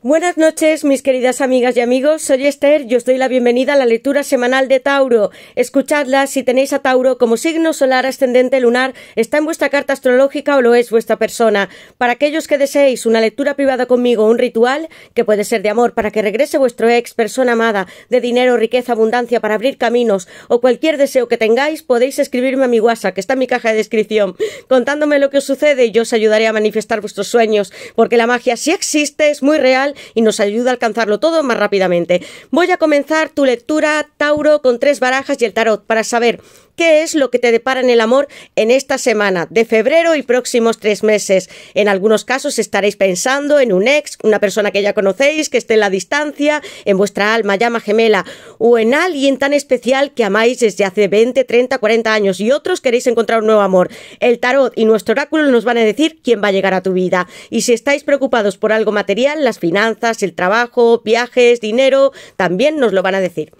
Buenas noches, mis queridas amigas y amigos. Soy Esther y os doy la bienvenida a la lectura semanal de Tauro. Escuchadla si tenéis a Tauro como signo solar ascendente lunar, está en vuestra carta astrológica o lo es vuestra persona. Para aquellos que deseéis una lectura privada conmigo, un ritual, que puede ser de amor para que regrese vuestro ex, persona amada, de dinero, riqueza, abundancia para abrir caminos o cualquier deseo que tengáis, podéis escribirme a mi WhatsApp, que está en mi caja de descripción, contándome lo que os sucede y yo os ayudaré a manifestar vuestros sueños, porque la magia sí existe, es muy real y nos ayuda a alcanzarlo todo más rápidamente. Voy a comenzar tu lectura, Tauro, con tres barajas y el tarot para saber qué es lo que te depara en el amor en esta semana de febrero y próximos tres meses. En algunos casos estaréis pensando en un ex, una persona que ya conocéis, que esté en la distancia, en vuestra alma, llama gemela, o en alguien tan especial que amáis desde hace 20, 30, 40 años y otros queréis encontrar un nuevo amor. El tarot y nuestro oráculo nos van a decir quién va a llegar a tu vida. Y si estáis preocupados por algo material, las finanzas, el trabajo, viajes, dinero, también nos lo van a decir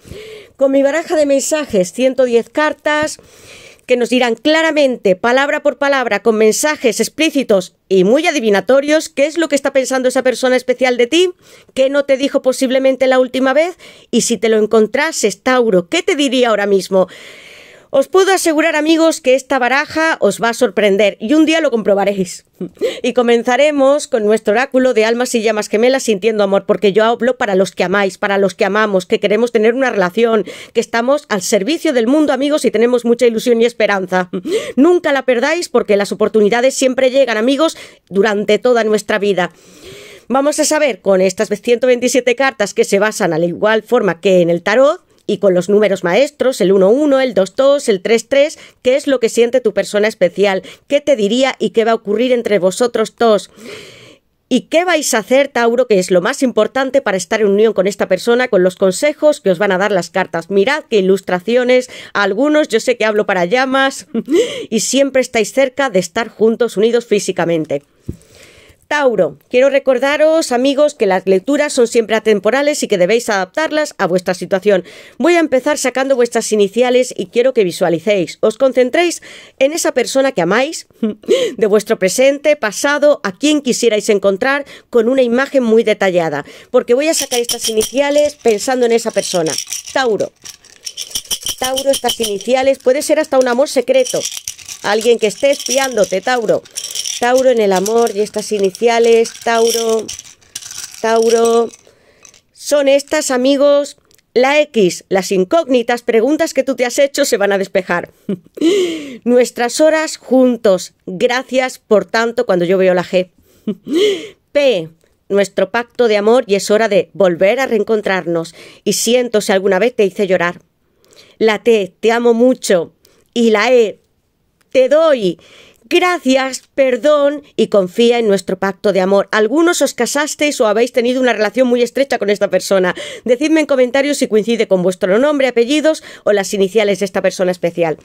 con mi baraja de mensajes, 110 cartas que nos dirán claramente, palabra por palabra, con mensajes explícitos y muy adivinatorios, qué es lo que está pensando esa persona especial de ti, qué no te dijo posiblemente la última vez, y si te lo encontrases, Tauro, ¿qué te diría ahora mismo? Os puedo asegurar, amigos, que esta baraja os va a sorprender y un día lo comprobaréis. Y comenzaremos con nuestro oráculo de almas y llamas gemelas sintiendo amor, porque yo hablo para los que amáis, para los que amamos, que queremos tener una relación, que estamos al servicio del mundo, amigos, y tenemos mucha ilusión y esperanza. Nunca la perdáis porque las oportunidades siempre llegan, amigos, durante toda nuestra vida. Vamos a saber con estas 127 cartas que se basan al igual forma que en el tarot, y con los números maestros, el 1-1, el 2-2, el 3-3, qué es lo que siente tu persona especial, qué te diría y qué va a ocurrir entre vosotros dos. ¿Y qué vais a hacer, Tauro, que es lo más importante para estar en unión con esta persona, con los consejos que os van a dar las cartas? Mirad qué ilustraciones, algunos, yo sé que hablo para llamas, y siempre estáis cerca de estar juntos, unidos físicamente. Tauro, quiero recordaros, amigos, que las lecturas son siempre atemporales y que debéis adaptarlas a vuestra situación. Voy a empezar sacando vuestras iniciales y quiero que visualicéis. Os concentréis en esa persona que amáis, de vuestro presente, pasado, a quien quisierais encontrar, con una imagen muy detallada. Porque voy a sacar estas iniciales pensando en esa persona. Tauro. Tauro, estas iniciales, puede ser hasta un amor secreto. Alguien que esté espiándote, Tauro. Tauro en el amor y estas iniciales, Tauro, Tauro, son estas amigos, la X, las incógnitas, preguntas que tú te has hecho se van a despejar. Nuestras horas juntos, gracias por tanto cuando yo veo la G. P, nuestro pacto de amor y es hora de volver a reencontrarnos y siento si alguna vez te hice llorar. La T, te amo mucho. Y la E, te doy gracias, perdón y confía en nuestro pacto de amor. Algunos os casasteis o habéis tenido una relación muy estrecha con esta persona. Decidme en comentarios si coincide con vuestro nombre, apellidos o las iniciales de esta persona especial.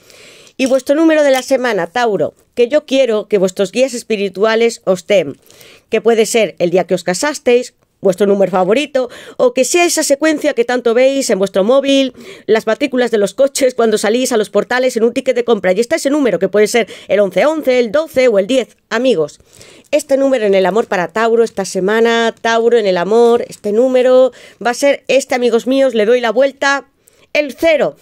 Y vuestro número de la semana, Tauro, que yo quiero que vuestros guías espirituales os den, que puede ser el día que os casasteis, vuestro número favorito, o que sea esa secuencia que tanto veis en vuestro móvil, las matrículas de los coches cuando salís a los portales en un ticket de compra. Y está ese número que puede ser el 1111, el 12 o el 10. Amigos, este número en el amor para Tauro esta semana, Tauro en el amor, este número va a ser este, amigos míos, le doy la vuelta el cero.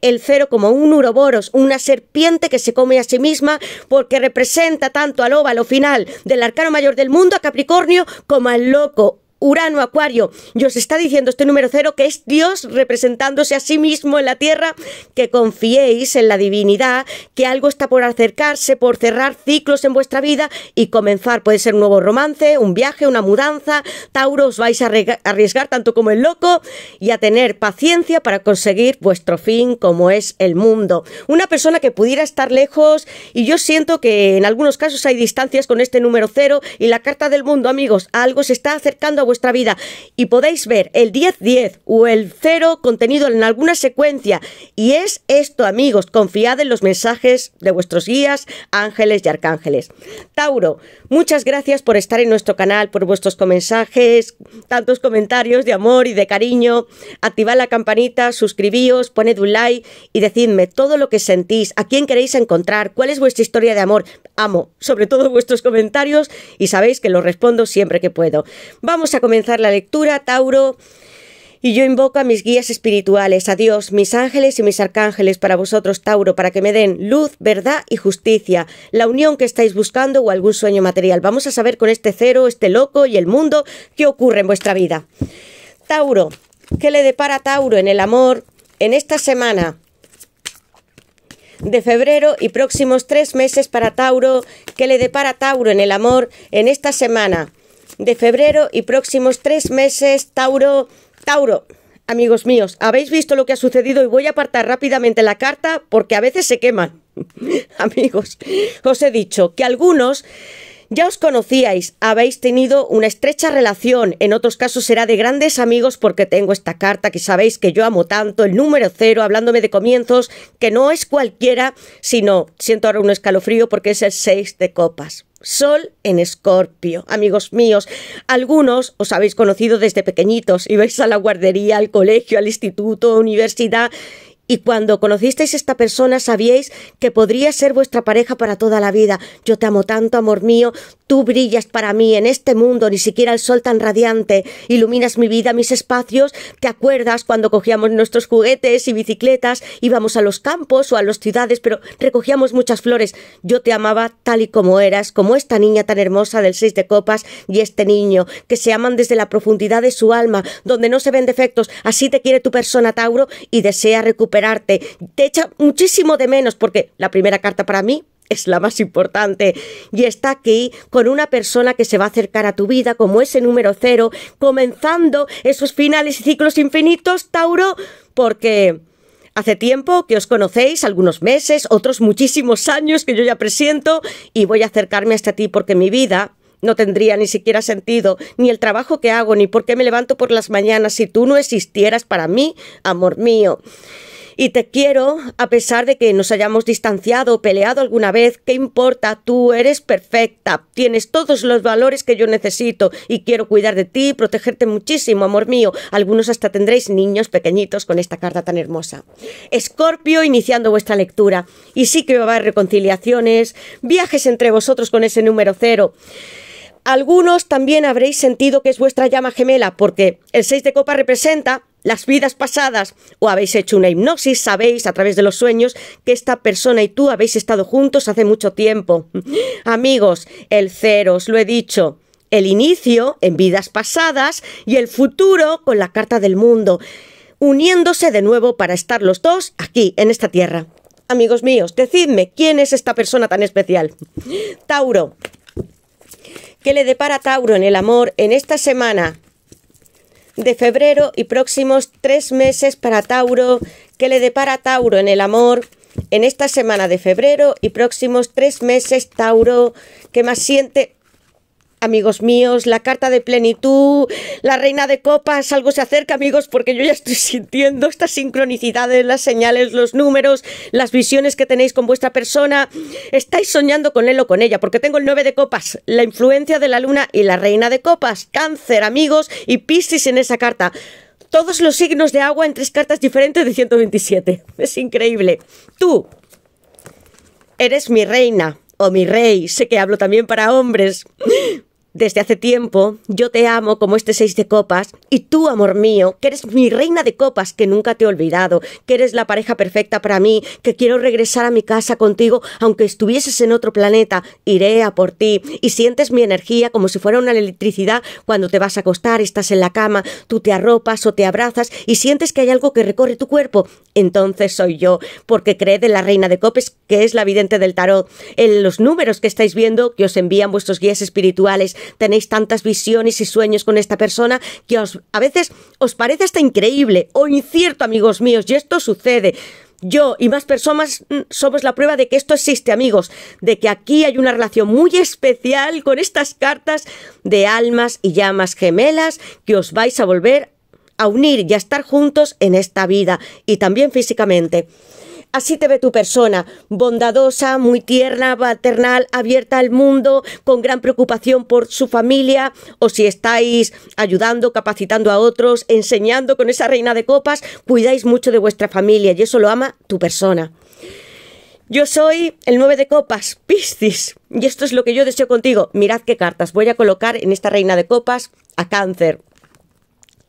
El cero como un uroboros, una serpiente que se come a sí misma porque representa tanto al óvalo final del arcano mayor del mundo a Capricornio como al loco Urano, Acuario, y os está diciendo este número cero que es Dios representándose a sí mismo en la tierra, que confiéis en la divinidad, que algo está por acercarse, por cerrar ciclos en vuestra vida y comenzar. Puede ser un nuevo romance, un viaje, una mudanza. Tauro, os vais a arriesgar tanto como el loco y a tener paciencia para conseguir vuestro fin como es el mundo. Una persona que pudiera estar lejos y yo siento que en algunos casos hay distancias con este número cero y la carta del mundo, amigos, algo se está acercando a vida y podéis ver el 10-10 o el 0 contenido en alguna secuencia. Y es esto, amigos, confiad en los mensajes de vuestros guías, ángeles y arcángeles. Tauro, Muchas gracias por estar en nuestro canal, por vuestros mensajes, tantos comentarios de amor y de cariño. Activad la campanita, suscribíos, poned un like y decidme todo lo que sentís, a quién queréis encontrar, cuál es vuestra historia de amor. Amo, sobre todo vuestros comentarios y sabéis que los respondo siempre que puedo. Vamos a comenzar la lectura, Tauro. Y yo invoco a mis guías espirituales, a Dios, mis ángeles y mis arcángeles para vosotros, Tauro, para que me den luz, verdad y justicia, la unión que estáis buscando o algún sueño material. Vamos a saber con este cero, este loco y el mundo qué ocurre en vuestra vida. Tauro, ¿qué le depara Tauro en el amor en esta semana? de febrero y próximos tres meses para Tauro, ¿Qué le depara Tauro en el amor en esta semana. De febrero y próximos tres meses, Tauro, Tauro, amigos míos, habéis visto lo que ha sucedido y voy a apartar rápidamente la carta porque a veces se queman. amigos, os he dicho que algunos ya os conocíais, habéis tenido una estrecha relación, en otros casos será de grandes amigos porque tengo esta carta que sabéis que yo amo tanto, el número cero, hablándome de comienzos, que no es cualquiera, sino, siento ahora un escalofrío porque es el 6 de copas. Sol en Escorpio. Amigos míos, algunos os habéis conocido desde pequeñitos, ibais a la guardería, al colegio, al instituto, universidad y cuando conocisteis esta persona sabíais que podría ser vuestra pareja para toda la vida. Yo te amo tanto, amor mío, tú brillas para mí en este mundo, ni siquiera el sol tan radiante, iluminas mi vida, mis espacios, te acuerdas cuando cogíamos nuestros juguetes y bicicletas, íbamos a los campos o a las ciudades, pero recogíamos muchas flores. Yo te amaba tal y como eras, como esta niña tan hermosa del seis de copas y este niño, que se aman desde la profundidad de su alma, donde no se ven defectos, así te quiere tu persona, Tauro, y desea recuperar te echa muchísimo de menos porque la primera carta para mí es la más importante y está aquí con una persona que se va a acercar a tu vida como ese número cero, comenzando esos finales y ciclos infinitos, Tauro, porque... Hace tiempo que os conocéis, algunos meses, otros muchísimos años que yo ya presiento y voy a acercarme hasta ti porque mi vida no tendría ni siquiera sentido, ni el trabajo que hago, ni por qué me levanto por las mañanas si tú no existieras para mí, amor mío. Y te quiero, a pesar de que nos hayamos distanciado o peleado alguna vez, ¿qué importa? Tú eres perfecta, tienes todos los valores que yo necesito y quiero cuidar de ti, protegerte muchísimo, amor mío. Algunos hasta tendréis niños pequeñitos con esta carta tan hermosa. Escorpio, iniciando vuestra lectura. Y sí que va a haber reconciliaciones, viajes entre vosotros con ese número cero. Algunos también habréis sentido que es vuestra llama gemela, porque el 6 de copa representa las vidas pasadas o habéis hecho una hipnosis, sabéis a través de los sueños que esta persona y tú habéis estado juntos hace mucho tiempo. Amigos, el cero, os lo he dicho, el inicio en vidas pasadas y el futuro con la carta del mundo, uniéndose de nuevo para estar los dos aquí, en esta tierra. Amigos míos, decidme, ¿quién es esta persona tan especial? Tauro. ¿Qué le depara Tauro en el amor en esta semana? de febrero y próximos tres meses para Tauro, que le depara Tauro en el amor. En esta semana de febrero y próximos tres meses, Tauro, que más siente amigos míos, la carta de plenitud, la reina de copas, algo se acerca, amigos, porque yo ya estoy sintiendo estas sincronicidades, las señales, los números, las visiones que tenéis con vuestra persona. Estáis soñando con él o con ella, porque tengo el 9 de copas, la influencia de la luna y la reina de copas, cáncer, amigos, y piscis en esa carta todos los signos de agua en tres cartas diferentes de 127. Es increíble. Tú eres mi reina o mi rey. Sé que hablo también para hombres desde hace tiempo, yo te amo como este seis de copas, y tú, amor mío, que eres mi reina de copas, que nunca te he olvidado, que eres la pareja perfecta para mí, que quiero regresar a mi casa contigo, aunque estuvieses en otro planeta, iré a por ti, y sientes mi energía como si fuera una electricidad cuando te vas a acostar, estás en la cama, tú te arropas o te abrazas, y sientes que hay algo que recorre tu cuerpo, entonces soy yo, porque creed en la reina de copas, que es la vidente del tarot, en los números que estáis viendo que os envían vuestros guías espirituales, tenéis tantas visiones y sueños con esta persona que os, a veces os parece hasta increíble o oh, incierto, amigos míos, y esto sucede. Yo y más personas mm, somos la prueba de que esto existe, amigos, de que aquí hay una relación muy especial con estas cartas de almas y llamas gemelas que os vais a volver a unir y a estar juntos en esta vida y también físicamente. Así te ve tu persona, bondadosa, muy tierna, paternal, abierta al mundo, con gran preocupación por su familia, o si estáis ayudando, capacitando a otros, enseñando con esa reina de copas, cuidáis mucho de vuestra familia y eso lo ama tu persona. Yo soy el 9 de copas, Piscis, y esto es lo que yo deseo contigo. Mirad qué cartas voy a colocar en esta reina de copas a cáncer,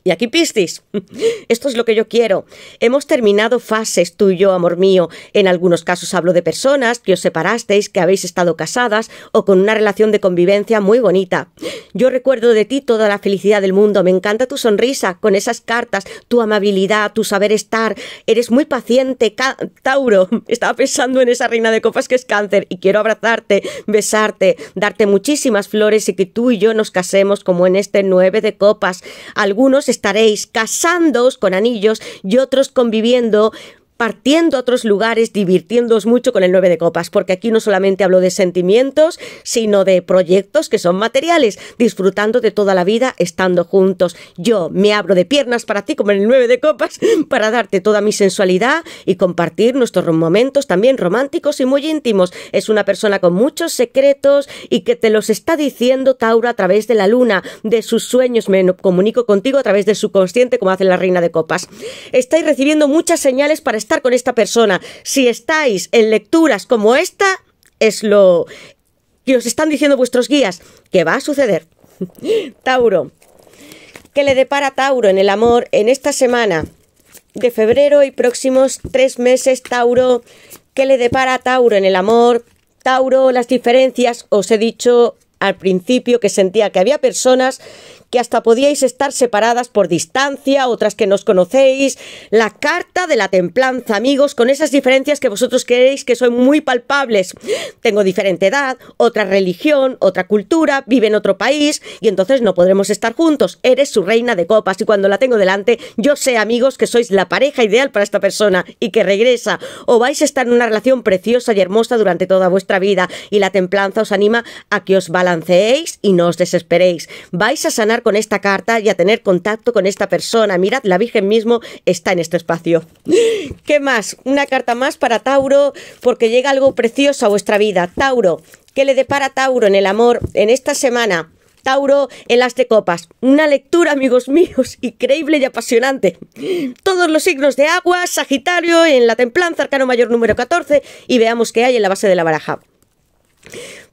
y aquí pistis, esto es lo que yo quiero. Hemos terminado fases tú y yo, amor mío. En algunos casos hablo de personas que os separasteis, que habéis estado casadas o con una relación de convivencia muy bonita. Yo recuerdo de ti toda la felicidad del mundo. Me encanta tu sonrisa, con esas cartas, tu amabilidad, tu saber estar. Eres muy paciente, Tauro. Estaba pensando en esa reina de copas que es cáncer y quiero abrazarte, besarte, darte muchísimas flores y que tú y yo nos casemos como en este nueve de copas. Algunos estaréis casándoos con anillos y otros conviviendo partiendo a otros lugares, divirtiéndoos mucho con el 9 de copas, porque aquí no solamente hablo de sentimientos, sino de proyectos que son materiales, disfrutando de toda la vida estando juntos. Yo me abro de piernas para ti como en el 9 de copas, para darte toda mi sensualidad y compartir nuestros momentos también románticos y muy íntimos. Es una persona con muchos secretos y que te los está diciendo Tauro a través de la luna, de sus sueños, me comunico contigo a través de su consciente como hace la reina de copas. Estáis recibiendo muchas señales para estar con esta persona. Si estáis en lecturas como esta, es lo que os están diciendo vuestros guías que va a suceder. Tauro. ¿Qué le depara Tauro en el amor en esta semana de febrero y próximos tres meses, Tauro? ¿Qué le depara Tauro en el amor? Tauro, las diferencias, os he dicho al principio que sentía que había personas que hasta podíais estar separadas por distancia, otras que nos conocéis, la carta de la templanza, amigos, con esas diferencias que vosotros queréis que son muy palpables. Tengo diferente edad, otra religión, otra cultura, vive en otro país y entonces no podremos estar juntos. Eres su reina de copas y cuando la tengo delante, yo sé, amigos, que sois la pareja ideal para esta persona y que regresa o vais a estar en una relación preciosa y hermosa durante toda vuestra vida y la templanza os anima a que os balanceéis y no os desesperéis. Vais a sanar con esta carta y a tener contacto con esta persona. Mirad, la Virgen mismo está en este espacio. ¿Qué más? Una carta más para Tauro, porque llega algo precioso a vuestra vida. Tauro, ¿qué le depara Tauro en el amor en esta semana? Tauro en las de copas. Una lectura, amigos míos, increíble y apasionante. Todos los signos de agua, Sagitario en la templanza, arcano mayor número 14, y veamos qué hay en la base de la baraja.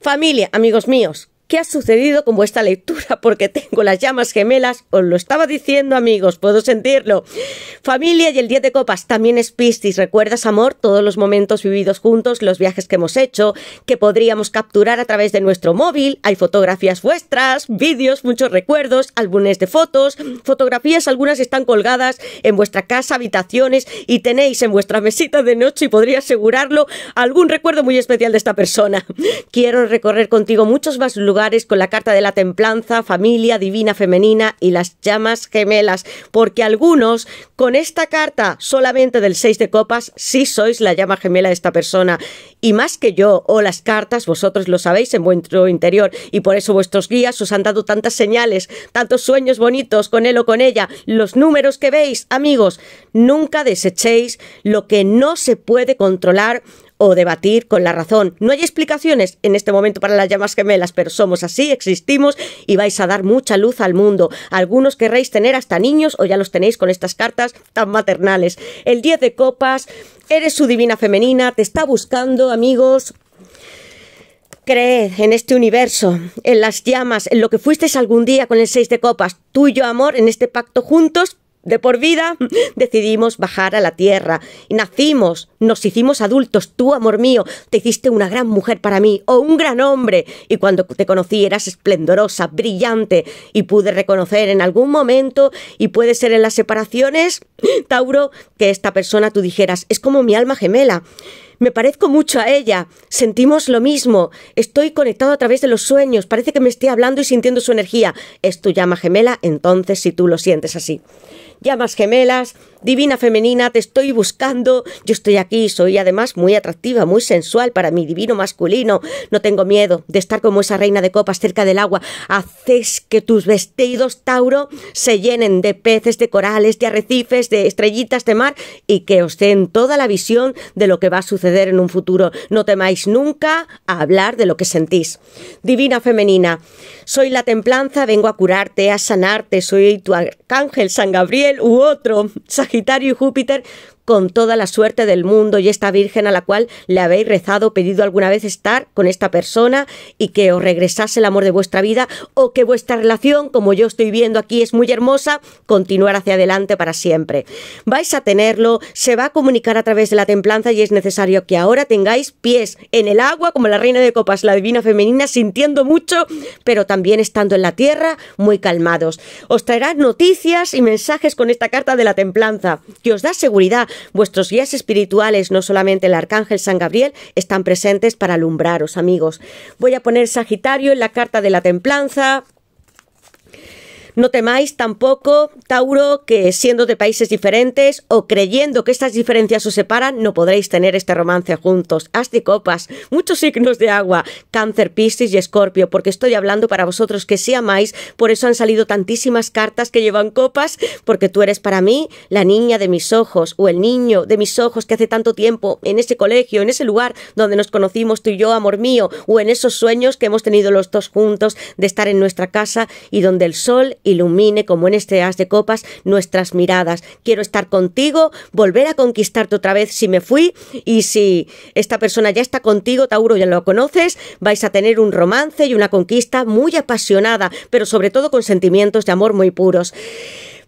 Familia, amigos míos, ¿Qué ha sucedido con vuestra lectura? Porque tengo las llamas gemelas, os lo estaba diciendo amigos, puedo sentirlo. Familia y el Día de copas, también es Piscis, ¿recuerdas amor? Todos los momentos vividos juntos, los viajes que hemos hecho, que podríamos capturar a través de nuestro móvil, hay fotografías vuestras, vídeos, muchos recuerdos, álbumes de fotos, fotografías, algunas están colgadas en vuestra casa, habitaciones y tenéis en vuestra mesita de noche y podría asegurarlo algún recuerdo muy especial de esta persona. Quiero recorrer contigo muchos más lugares con la carta de la templanza, familia divina femenina y las llamas gemelas, porque algunos con esta carta solamente del 6 de copas si sois la llama gemela de esta persona y más que yo o oh, las cartas, vosotros lo sabéis en vuestro interior y por eso vuestros guías os han dado tantas señales, tantos sueños bonitos con él o con ella, los números que veis, amigos, nunca desechéis lo que no se puede controlar o debatir con la razón. No hay explicaciones en este momento para las llamas gemelas, pero somos así, existimos y vais a dar mucha luz al mundo. Algunos querréis tener hasta niños o ya los tenéis con estas cartas tan maternales. El 10 de copas, eres su divina femenina, te está buscando, amigos. Creed en este universo, en las llamas, en lo que fuisteis algún día con el 6 de copas. Tú y yo, amor, en este pacto juntos, de por vida, decidimos bajar a la tierra y nacimos nos hicimos adultos, tú, amor mío, te hiciste una gran mujer para mí, o un gran hombre, y cuando te conocí eras esplendorosa, brillante, y pude reconocer en algún momento, y puede ser en las separaciones, Tauro, que esta persona tú dijeras, es como mi alma gemela. Me parezco mucho a ella, sentimos lo mismo, estoy conectado a través de los sueños, parece que me esté hablando y sintiendo su energía. Es tu llama gemela, entonces si tú lo sientes así. Llamas gemelas, Divina femenina, te estoy buscando, yo estoy aquí, soy además muy atractiva, muy sensual para mi divino masculino, no tengo miedo de estar como esa reina de copas cerca del agua, haces que tus vestidos, Tauro, se llenen de peces, de corales, de arrecifes, de estrellitas de mar y que os den toda la visión de lo que va a suceder en un futuro. No temáis nunca a hablar de lo que sentís. Divina femenina, soy la templanza, vengo a curarte, a sanarte, soy tu arcángel, San Gabriel u otro. Sagitario y Júpiter con toda la suerte del mundo y esta Virgen a la cual le habéis rezado, pedido alguna vez estar con esta persona y que os regresase el amor de vuestra vida o que vuestra relación, como yo estoy viendo aquí, es muy hermosa, continuar hacia adelante para siempre. Vais a tenerlo, se va a comunicar a través de la templanza y es necesario que ahora tengáis pies en el agua, como la reina de copas, la divina femenina, sintiendo mucho, pero también estando en la tierra muy calmados. Os traerá noticias y mensajes con esta carta de la templanza, que os da seguridad, Vuestros guías espirituales, no solamente el arcángel San Gabriel, están presentes para alumbraros, amigos. Voy a poner Sagitario en la carta de la templanza no temáis tampoco, Tauro, que siendo de países diferentes o creyendo que estas diferencias os separan, no podréis tener este romance juntos. Haz de copas, muchos signos de agua, cáncer, piscis y escorpio, porque estoy hablando para vosotros que sí amáis, por eso han salido tantísimas cartas que llevan copas, porque tú eres para mí la niña de mis ojos o el niño de mis ojos que hace tanto tiempo en ese colegio, en ese lugar donde nos conocimos tú y yo, amor mío, o en esos sueños que hemos tenido los dos juntos de estar en nuestra casa y donde el sol ilumine, como en este As de Copas, nuestras miradas. Quiero estar contigo, volver a conquistarte otra vez si me fui y si esta persona ya está contigo, Tauro, ya lo conoces, vais a tener un romance y una conquista muy apasionada, pero sobre todo con sentimientos de amor muy puros.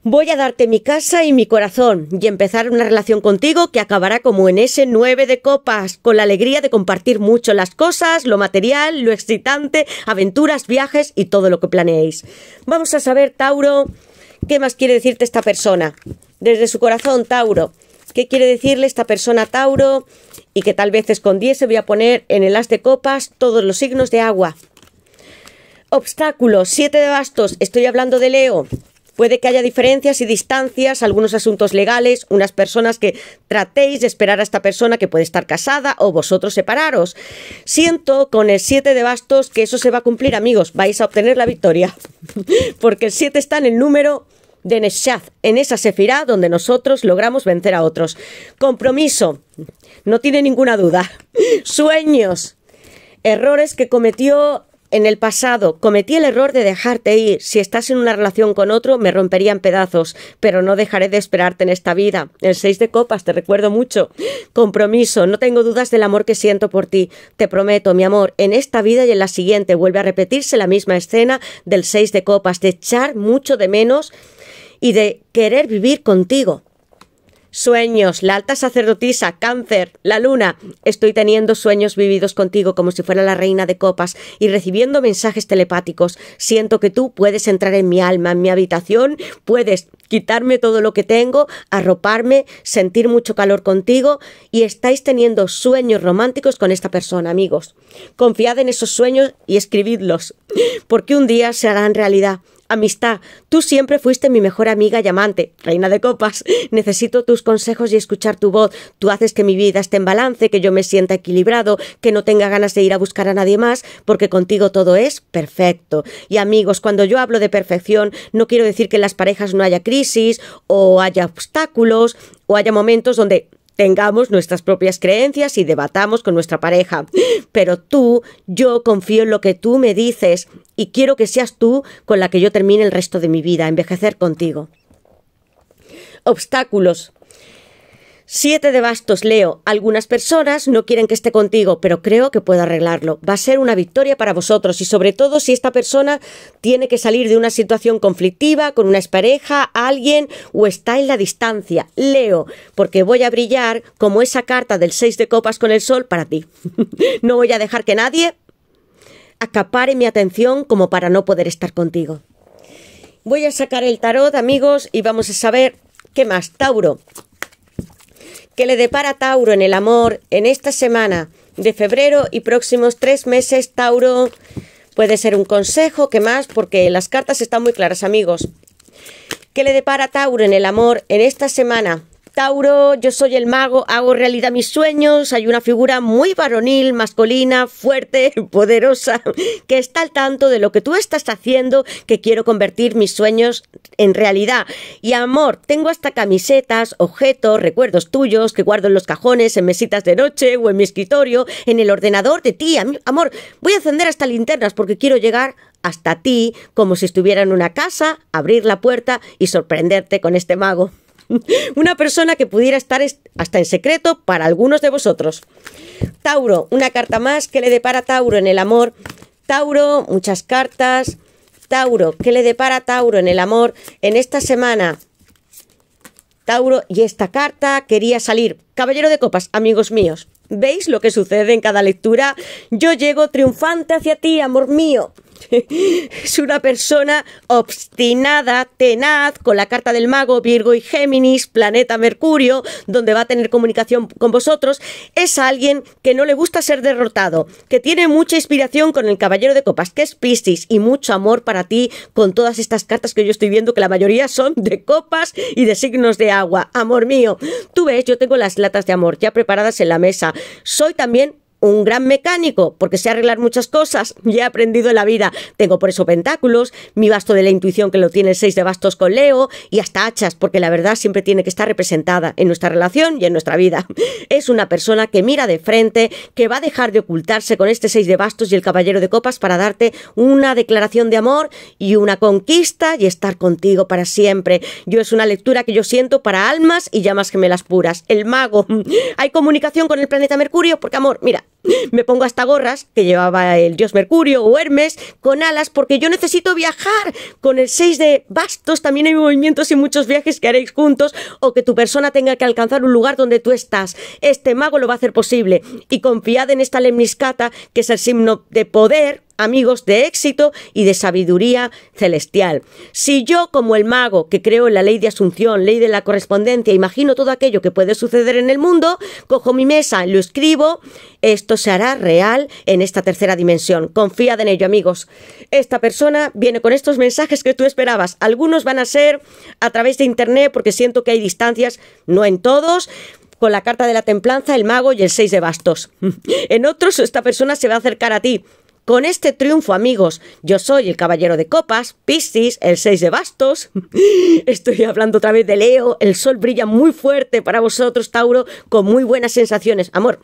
Voy a darte mi casa y mi corazón y empezar una relación contigo que acabará como en ese 9 de copas, con la alegría de compartir mucho las cosas, lo material, lo excitante, aventuras, viajes y todo lo que planeéis. Vamos a saber, Tauro, qué más quiere decirte esta persona. Desde su corazón, Tauro, qué quiere decirle esta persona, Tauro, y que tal vez escondiese, voy a poner en el as de copas todos los signos de agua. Obstáculos, siete de bastos, estoy hablando de Leo. Puede que haya diferencias y distancias, algunos asuntos legales, unas personas que tratéis de esperar a esta persona que puede estar casada o vosotros separaros. Siento con el 7 de bastos que eso se va a cumplir, amigos. Vais a obtener la victoria. Porque el 7 está en el número de Neshad, en esa sefirá donde nosotros logramos vencer a otros. Compromiso, no tiene ninguna duda. Sueños, errores que cometió en el pasado cometí el error de dejarte ir. Si estás en una relación con otro, me rompería en pedazos, pero no dejaré de esperarte en esta vida. El seis de copas, te recuerdo mucho. Compromiso, no tengo dudas del amor que siento por ti. Te prometo, mi amor, en esta vida y en la siguiente vuelve a repetirse la misma escena del seis de copas, de echar mucho de menos y de querer vivir contigo sueños, la alta sacerdotisa, cáncer, la luna. Estoy teniendo sueños vividos contigo como si fuera la reina de copas y recibiendo mensajes telepáticos. Siento que tú puedes entrar en mi alma, en mi habitación, puedes quitarme todo lo que tengo, arroparme, sentir mucho calor contigo y estáis teniendo sueños románticos con esta persona, amigos. Confiad en esos sueños y escribidlos, porque un día se harán realidad. Amistad, tú siempre fuiste mi mejor amiga y amante, reina de copas. Necesito tus consejos y escuchar tu voz. Tú haces que mi vida esté en balance, que yo me sienta equilibrado, que no tenga ganas de ir a buscar a nadie más, porque contigo todo es perfecto. Y amigos, cuando yo hablo de perfección, no quiero decir que en las parejas no haya crisis o haya obstáculos o haya momentos donde tengamos nuestras propias creencias y debatamos con nuestra pareja. Pero tú, yo confío en lo que tú me dices y quiero que seas tú con la que yo termine el resto de mi vida, envejecer contigo. Obstáculos. Siete de bastos, Leo. Algunas personas no quieren que esté contigo, pero creo que puedo arreglarlo. Va a ser una victoria para vosotros y sobre todo si esta persona tiene que salir de una situación conflictiva con una expareja, alguien o está en la distancia. Leo, porque voy a brillar como esa carta del seis de copas con el sol para ti. no voy a dejar que nadie acapare mi atención como para no poder estar contigo. Voy a sacar el tarot, amigos, y vamos a saber qué más. Tauro, que le depara Tauro en el amor en esta semana de febrero y próximos tres meses, Tauro? Puede ser un consejo, que más? Porque las cartas están muy claras, amigos. ¿Qué le depara Tauro en el amor en esta semana Tauro, yo soy el mago, hago realidad mis sueños. Hay una figura muy varonil, masculina, fuerte, poderosa, que está al tanto de lo que tú estás haciendo, que quiero convertir mis sueños en realidad. Y amor, tengo hasta camisetas, objetos, recuerdos tuyos que guardo en los cajones, en mesitas de noche o en mi escritorio, en el ordenador de ti. Amor, voy a encender hasta linternas porque quiero llegar hasta ti como si estuviera en una casa, abrir la puerta y sorprenderte con este mago. una persona que pudiera estar hasta en secreto para algunos de vosotros. Tauro, una carta más que le depara Tauro en el amor. Tauro, muchas cartas. Tauro, ¿qué le depara Tauro en el amor en esta semana? Tauro, y esta carta quería salir. Caballero de copas, amigos míos. ¿Veis lo que sucede en cada lectura? Yo llego triunfante hacia ti, amor mío. es una persona obstinada, tenaz, con la carta del mago, Virgo y Géminis, planeta Mercurio, donde va a tener comunicación con vosotros. Es alguien que no le gusta ser derrotado, que tiene mucha inspiración con el Caballero de Copas, que es Piscis, y mucho amor para ti con todas estas cartas que yo estoy viendo, que la mayoría son de copas y de signos de agua. Amor mío, tú ves, yo tengo las latas de amor ya preparadas en la mesa. Soy también un gran mecánico, porque sé arreglar muchas cosas, y he aprendido en la vida. Tengo por eso pentáculos, mi basto de la intuición que lo tiene el 6 de bastos con Leo, y hasta hachas, porque la verdad siempre tiene que estar representada en nuestra relación y en nuestra vida. Es una persona que mira de frente, que va a dejar de ocultarse con este 6 de bastos y el caballero de copas para darte una declaración de amor y una conquista y estar contigo para siempre. Yo es una lectura que yo siento para almas y llamas gemelas puras. El mago. Hay comunicación con el planeta Mercurio, porque amor, mira, me pongo hasta gorras que llevaba el dios Mercurio o Hermes con alas porque yo necesito viajar. Con el 6 de bastos también hay movimientos y muchos viajes que haréis juntos o que tu persona tenga que alcanzar un lugar donde tú estás. Este mago lo va a hacer posible y confiad en esta lemniscata que es el signo de poder amigos de éxito y de sabiduría celestial. Si yo, como el mago que creo en la ley de asunción, ley de la correspondencia, imagino todo aquello que puede suceder en el mundo, cojo mi mesa, lo escribo, esto se hará real en esta tercera dimensión. Confía en ello, amigos. Esta persona viene con estos mensajes que tú esperabas. Algunos van a ser a través de internet porque siento que hay distancias, no en todos, con la carta de la templanza, el mago y el seis de bastos. en otros, esta persona se va a acercar a ti con este triunfo, amigos, yo soy el caballero de copas, Piscis, el seis de bastos. Estoy hablando otra vez de Leo. El sol brilla muy fuerte para vosotros, Tauro, con muy buenas sensaciones. Amor,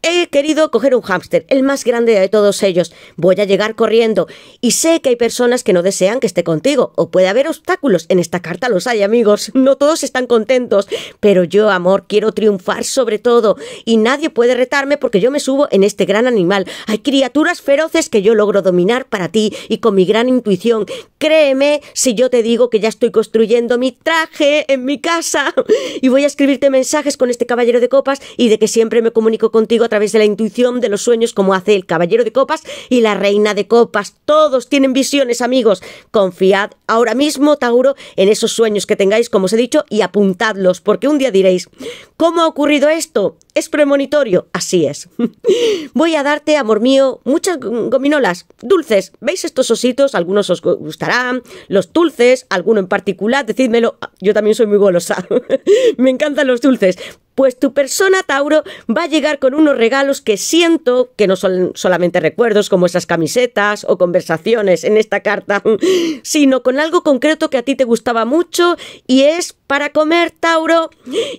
He querido coger un hámster, el más grande de todos ellos. Voy a llegar corriendo y sé que hay personas que no desean que esté contigo o puede haber obstáculos. En esta carta los hay, amigos. No todos están contentos, pero yo, amor, quiero triunfar sobre todo y nadie puede retarme porque yo me subo en este gran animal. Hay criaturas feroces que yo logro dominar para ti y con mi gran intuición. Créeme si yo te digo que ya estoy construyendo mi traje en mi casa y voy a escribirte mensajes con este caballero de copas y de que siempre me comunico contigo a través de la intuición de los sueños como hace el caballero de copas y la reina de copas. Todos tienen visiones, amigos. Confiad ahora mismo, Tauro, en esos sueños que tengáis, como os he dicho, y apuntadlos, porque un día diréis, ¿cómo ha ocurrido esto? ¿Es premonitorio? Así es. Voy a darte, amor mío, muchas gominolas dulces. ¿Veis estos ositos? Algunos os gustarán, los dulces, alguno en particular, decídmelo. Yo también soy muy golosa. Me encantan los dulces pues tu persona Tauro va a llegar con unos regalos que siento que no son solamente recuerdos como esas camisetas o conversaciones en esta carta, sino con algo concreto que a ti te gustaba mucho y es para comer, Tauro.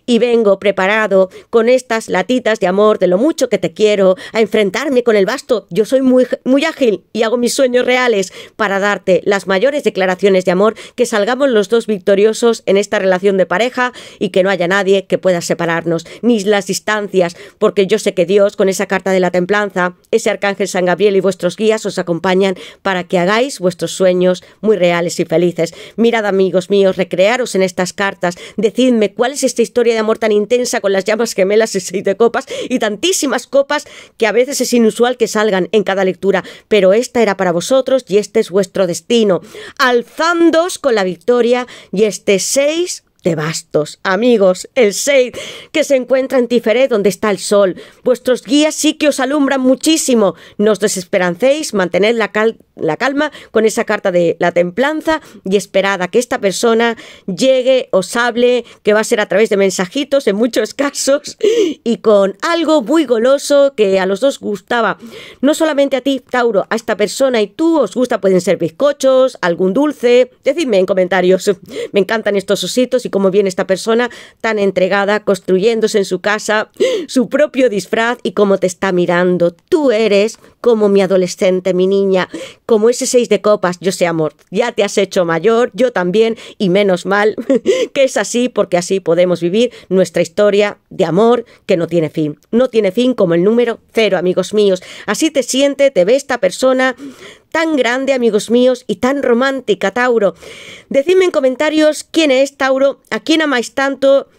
Y vengo preparado con estas latitas de amor, de lo mucho que te quiero, a enfrentarme con el basto. Yo soy muy, muy ágil y hago mis sueños reales para darte las mayores declaraciones de amor, que salgamos los dos victoriosos en esta relación de pareja y que no haya nadie que pueda separarnos, ni las distancias, porque yo sé que Dios, con esa carta de la templanza, ese arcángel San Gabriel y vuestros guías os acompañan para que hagáis vuestros sueños muy reales y felices. Mirad, amigos míos, recrearos en estas cartas Decidme cuál es esta historia de amor tan intensa con las llamas gemelas y seis de copas y tantísimas copas que a veces es inusual que salgan en cada lectura. Pero esta era para vosotros y este es vuestro destino. Alzándoos con la victoria y este seis de bastos, amigos, el seis que se encuentra en Tiferet donde está el sol. Vuestros guías sí que os alumbran muchísimo. No desesperancéis, mantened la, cal la calma con esa carta de la templanza y esperada que esta persona llegue, os hable, que va a ser a través de mensajitos en muchos casos y con algo muy goloso que a los dos gustaba. No solamente a ti, Tauro, a esta persona y tú os gusta, pueden ser bizcochos, algún dulce. Decidme en comentarios, me encantan estos ositos y cómo viene esta persona tan entregada, construyéndose en su casa su propio disfraz y cómo te está mirando. Tú eres como mi adolescente, mi niña, como ese seis de copas, yo sé amor, ya te has hecho mayor, yo también, y menos mal que es así, porque así podemos vivir nuestra historia de amor que no tiene fin. No tiene fin como el número cero, amigos míos. Así te siente, te ve esta persona tan grande, amigos míos, y tan romántica, Tauro. Decidme en comentarios quién es Tauro, a quién amáis tanto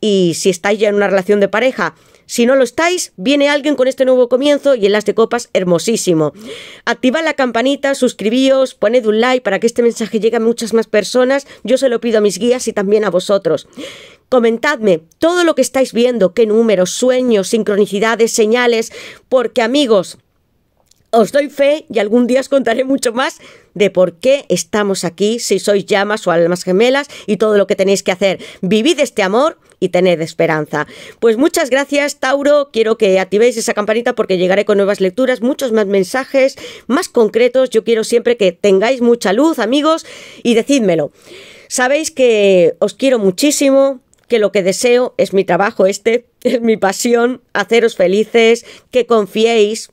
y si estáis ya en una relación de pareja. Si no lo estáis, viene alguien con este nuevo comienzo y en las de copas hermosísimo. Activad la campanita, suscribíos, poned un like para que este mensaje llegue a muchas más personas. Yo se lo pido a mis guías y también a vosotros. Comentadme todo lo que estáis viendo, qué números, sueños, sincronicidades, señales, porque amigos, os doy fe y algún día os contaré mucho más de por qué estamos aquí, si sois llamas o almas gemelas y todo lo que tenéis que hacer. Vivid este amor y tened esperanza. Pues muchas gracias, Tauro. Quiero que activéis esa campanita porque llegaré con nuevas lecturas, muchos más mensajes, más concretos. Yo quiero siempre que tengáis mucha luz, amigos, y decídmelo. Sabéis que os quiero muchísimo, que lo que deseo es mi trabajo este, es mi pasión, haceros felices, que confiéis,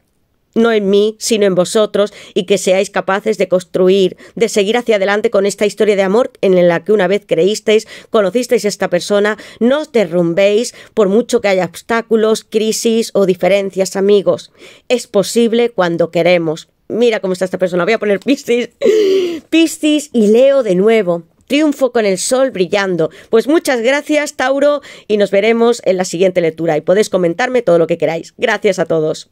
no en mí, sino en vosotros, y que seáis capaces de construir, de seguir hacia adelante con esta historia de amor en la que una vez creísteis, conocisteis a esta persona, no os derrumbéis por mucho que haya obstáculos, crisis o diferencias, amigos. Es posible cuando queremos. Mira cómo está esta persona, voy a poner Piscis. Piscis y Leo de nuevo triunfo con el sol brillando. Pues muchas gracias, Tauro, y nos veremos en la siguiente lectura. Y podéis comentarme todo lo que queráis. Gracias a todos.